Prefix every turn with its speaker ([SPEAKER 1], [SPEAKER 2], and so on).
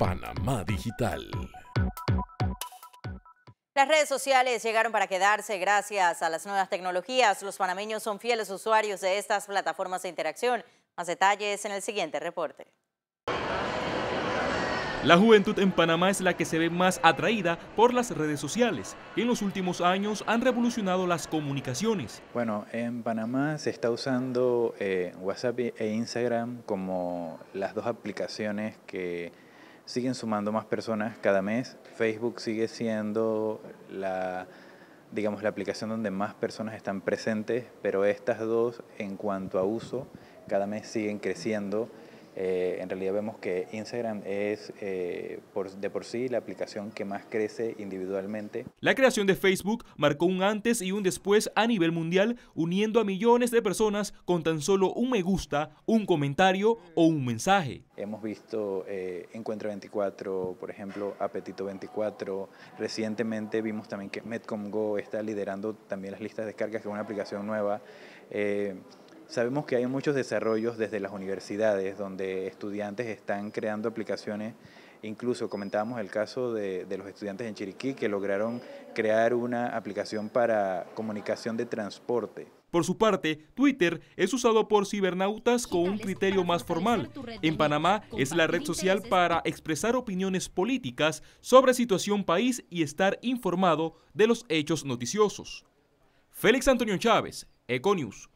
[SPEAKER 1] Panamá Digital.
[SPEAKER 2] Las redes sociales llegaron para quedarse gracias a las nuevas tecnologías. Los panameños son fieles usuarios de estas plataformas de interacción. Más detalles en el siguiente reporte.
[SPEAKER 1] La juventud en Panamá es la que se ve más atraída por las redes sociales, en los últimos años han revolucionado las comunicaciones.
[SPEAKER 3] Bueno, en Panamá se está usando eh, WhatsApp e Instagram como las dos aplicaciones que siguen sumando más personas cada mes. Facebook sigue siendo la, digamos, la aplicación donde más personas están presentes, pero estas dos en cuanto a uso cada mes siguen creciendo. Eh, en realidad vemos que Instagram es eh, de por sí la aplicación que más crece individualmente.
[SPEAKER 1] La creación de Facebook marcó un antes y un después a nivel mundial, uniendo a millones de personas con tan solo un me gusta, un comentario o un mensaje.
[SPEAKER 3] Hemos visto eh, Encuentro 24, por ejemplo, Apetito 24. Recientemente vimos también que Metcom Go está liderando también las listas de descargas, que es una aplicación nueva. Sabemos que hay muchos desarrollos desde las universidades donde estudiantes están creando aplicaciones. Incluso comentábamos el caso de, los estudiantes en Chiriquí que lograron crear una aplicación para comunicación de transporte.
[SPEAKER 1] Por su parte, Twitter es usado por cibernautas con un criterio más formal. En Panamá es la red social para expresar opiniones políticas sobre situación país y estar informado de los hechos noticiosos. Félix Antonio Chávez, Econius.